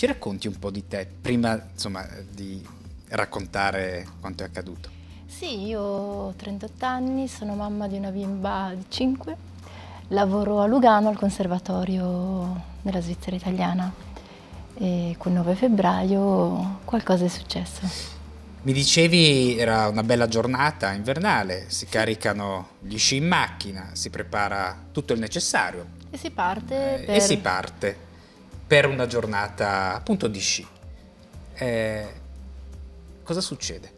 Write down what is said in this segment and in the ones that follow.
Ci racconti un po' di te prima insomma, di raccontare quanto è accaduto? Sì, io ho 38 anni, sono mamma di una bimba di 5, lavoro a Lugano al Conservatorio della Svizzera Italiana e quel 9 febbraio qualcosa è successo. Mi dicevi era una bella giornata invernale, si caricano gli sci in macchina, si prepara tutto il necessario. E si parte. Eh, per... E si parte per una giornata appunto di sci. Eh, cosa succede?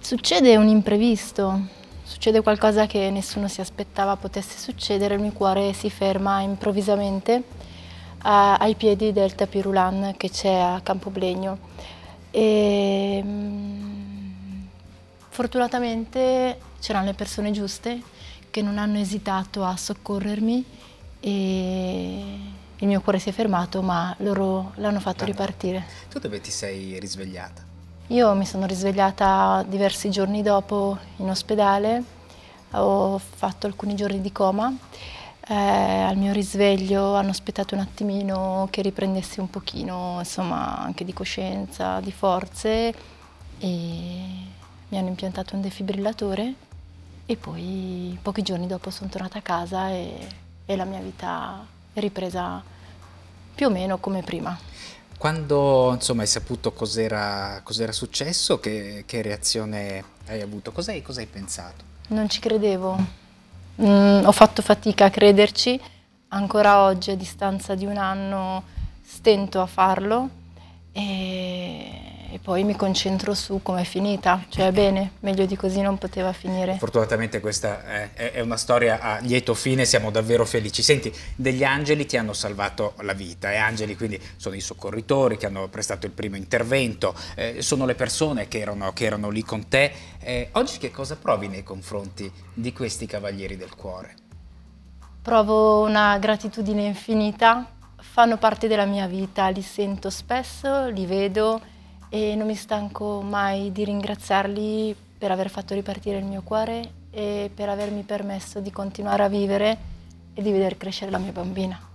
Succede un imprevisto, succede qualcosa che nessuno si aspettava potesse succedere, il mio cuore si ferma improvvisamente a, ai piedi del Tapirulan che c'è a Campoblegno. E, mm, fortunatamente c'erano le persone giuste che non hanno esitato a soccorrermi e il mio cuore si è fermato, ma loro l'hanno fatto allora. ripartire. Tu dove ti sei risvegliata? Io mi sono risvegliata diversi giorni dopo in ospedale, ho fatto alcuni giorni di coma. Eh, al mio risveglio hanno aspettato un attimino che riprendessi un pochino, insomma, anche di coscienza, di forze e mi hanno impiantato un defibrillatore e poi pochi giorni dopo sono tornata a casa e, e la mia vita ripresa più o meno come prima. Quando insomma, hai saputo cos'era cos successo, che, che, reazione hai avuto? Cosa hai pensato? Non ci credevo, mm, ho fatto fatica a crederci, ancora oggi a distanza di un anno stento a farlo, poi mi concentro su come è finita, cioè bene, meglio di così non poteva finire. Fortunatamente questa è, è una storia a lieto fine, siamo davvero felici. Senti, degli angeli ti hanno salvato la vita e eh? angeli quindi sono i soccorritori che hanno prestato il primo intervento, eh, sono le persone che erano, che erano lì con te. Eh, oggi che cosa provi nei confronti di questi cavalieri del cuore? Provo una gratitudine infinita, fanno parte della mia vita, li sento spesso, li vedo e non mi stanco mai di ringraziarli per aver fatto ripartire il mio cuore e per avermi permesso di continuare a vivere e di veder crescere la mia bambina.